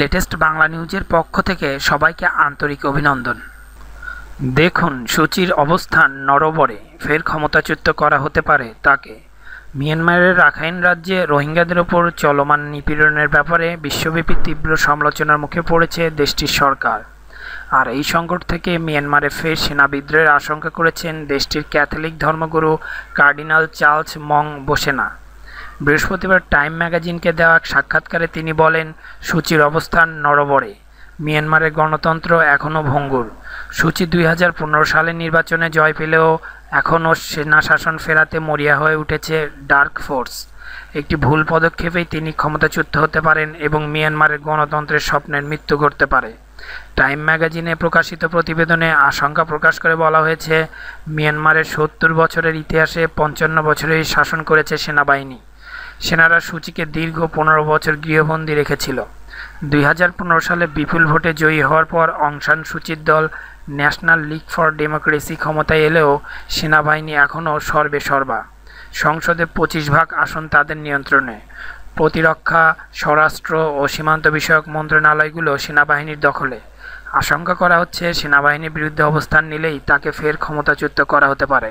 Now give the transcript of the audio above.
latest Bangla নিউজের পক্ষ থেকে সবাইকে আন্তরিক অভিনন্দন দেখুন সূচির অবস্থান নরবরে ফের ক্ষমতাচ্যুত করা হতে পারে তাকে মিয়ানমারের রাখাইন রাজ্যে রোহিঙ্গাদের ওপর চলমান নিপীড়নের ব্যাপারে বিশ্বব্যাপী তীব্র সমালোচনার মুখে পড়েছে দেশটির সরকার আর এই সংকট থেকে মিয়ানমারে ফের সেনা বিদ্রোহের আশঙ্কা করেছেন দেশটির ক্যাথলিক ধর্মগুরু কার্ডিনাল চার্লস মং বোসেনা বৃহস্পতিবার টাইম ম্যাগাজিনকে দেওয়া এক সাক্ষাৎকারে তিনি বলেন সূচির অবস্থান নরবরে মিয়ানমারের গণতন্ত্র এখনও ভঙ্গুর সূচি দুই হাজার সালে নির্বাচনে জয় পেলেও এখনও সেনা শাসন ফেরাতে মরিয়া হয়ে উঠেছে ডার্ক ফোর্স একটি ভুল পদক্ষেপেই তিনি ক্ষমতাচ্যুত হতে পারেন এবং মিয়ানমারের গণতন্ত্রের স্বপ্নের মৃত্যু ঘটতে পারে টাইম ম্যাগাজিনে প্রকাশিত প্রতিবেদনে আশঙ্কা প্রকাশ করে বলা হয়েছে মিয়ানমারের সত্তর বছরের ইতিহাসে পঞ্চান্ন বছরেই শাসন করেছে সেনাবাহিনী সেনারা সূচিকে দীর্ঘ পনেরো বছর গৃহবন্দী রেখেছিল দুই সালে বিপুল ভোটে জয়ী হওয়ার পর অংশান সূচির দল ন্যাশনাল লীগ ফর ডেমোক্রেসি ক্ষমতায় এলেও সেনাবাহিনী এখনও সর্বে সর্বা সংসদে পঁচিশ ভাগ আসন তাদের নিয়ন্ত্রণে প্রতিরক্ষা স্বরাষ্ট্র ও সীমান্ত বিষয়ক মন্ত্রণালয়গুলো সেনাবাহিনীর দখলে আশঙ্কা করা হচ্ছে সেনাবাহিনীর বিরুদ্ধে অবস্থান নিলেই তাকে ফের ক্ষমতাচ্যুত করা হতে পারে